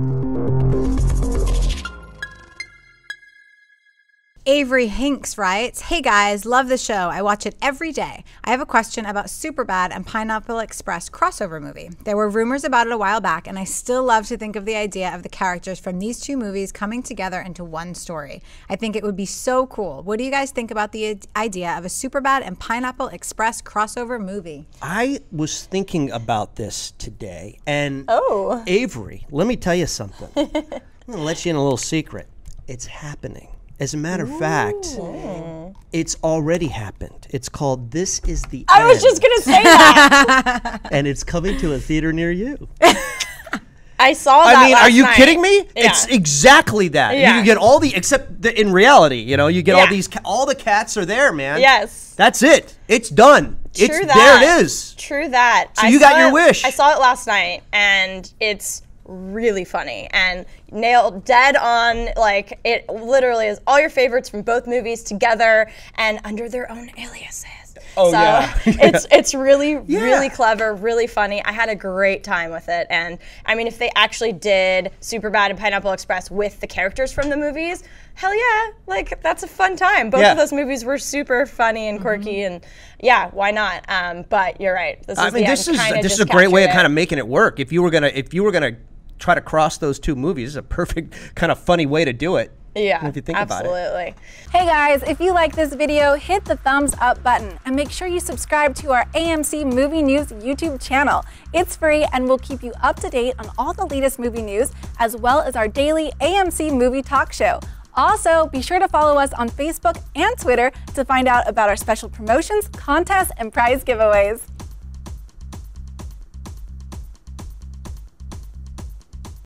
Thank you. Avery Hinks writes, Hey guys, love the show. I watch it every day. I have a question about Superbad and Pineapple Express crossover movie. There were rumors about it a while back, and I still love to think of the idea of the characters from these two movies coming together into one story. I think it would be so cool. What do you guys think about the idea of a Superbad and Pineapple Express crossover movie? I was thinking about this today, and oh. Avery, let me tell you something. I'm going to let you in a little secret. It's happening. As a matter of fact, it's already happened. It's called This Is the I End, was just going to say that. and it's coming to a theater near you. I saw that. I mean, last are you night. kidding me? It's exactly that. Yeah. you get all the except the, in reality, you know, you get all these all the cats are there, man. Yes. That's it. It's done. True it's that. there it is. True that. So you got your it- wish. I saw it last night, and it's really funny and nailed dead on. Like it literally is all your favorites from both movies together and under their own aliases. Oh, so yeah. it's it's really yeah. really clever, really funny. I had a great time with it, and I mean, if they actually did Superbad and Pineapple Express with the characters from the movies, hell yeah! Like that's a fun time. Both yeah. of those movies were super funny and quirky, mm -hmm. and yeah, why not? Um, but you're right. This I is mean, this is this is a great way it. of kind of making it work. If you were gonna if you were gonna try to cross those two movies is a perfect kind of funny way to do it. Yeah, if you think absolutely. about it. Hey guys, if you like this video, hit the thumbs up button and make sure you subscribe to our AMC Movie News YouTube channel. It's free and we'll keep you up to date on all the latest movie news as well as our daily AMC Movie Talk Show. Also, be sure to follow us on Facebook and Twitter to find out about our special promotions, contests, and prize giveaways.